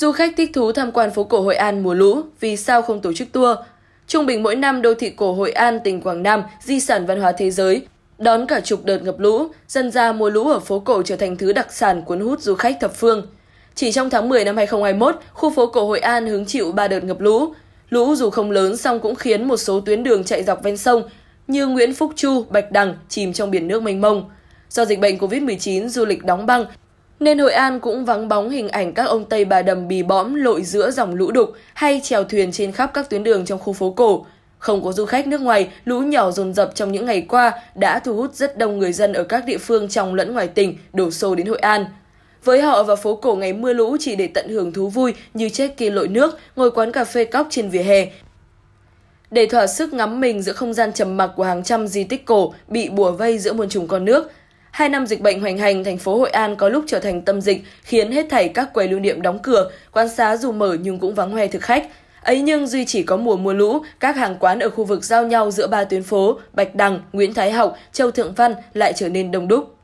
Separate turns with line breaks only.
Du khách thích thú tham quan phố cổ Hội An mùa lũ, vì sao không tổ chức tour? Trung bình mỗi năm đô thị cổ Hội An, tỉnh Quảng Nam, di sản văn hóa thế giới, đón cả chục đợt ngập lũ, dân ra mùa lũ ở phố cổ trở thành thứ đặc sản cuốn hút du khách thập phương. Chỉ trong tháng 10 năm 2021, khu phố cổ Hội An hứng chịu 3 đợt ngập lũ. Lũ dù không lớn song cũng khiến một số tuyến đường chạy dọc ven sông như Nguyễn Phúc Chu, Bạch Đằng chìm trong biển nước mênh mông. Do dịch bệnh COVID-19, du lịch đóng băng, nên Hội An cũng vắng bóng hình ảnh các ông Tây Bà Đầm bì bõm lội giữa dòng lũ đục hay trèo thuyền trên khắp các tuyến đường trong khu phố cổ. Không có du khách nước ngoài, lũ nhỏ dồn dập trong những ngày qua đã thu hút rất đông người dân ở các địa phương trong lẫn ngoài tỉnh đổ xô đến Hội An. Với họ và phố cổ ngày mưa lũ chỉ để tận hưởng thú vui như chết kia lội nước, ngồi quán cà phê cóc trên vỉa hè. Để thỏa sức ngắm mình giữa không gian trầm mặc của hàng trăm di tích cổ bị bùa vây giữa muôn trùng con nước, Hai năm dịch bệnh hoành hành, thành phố Hội An có lúc trở thành tâm dịch, khiến hết thảy các quầy lưu niệm đóng cửa, quán xá dù mở nhưng cũng vắng hoe thực khách. Ấy nhưng duy chỉ có mùa mưa lũ, các hàng quán ở khu vực giao nhau giữa ba tuyến phố Bạch Đằng, Nguyễn Thái Học, Châu Thượng Văn lại trở nên đông đúc.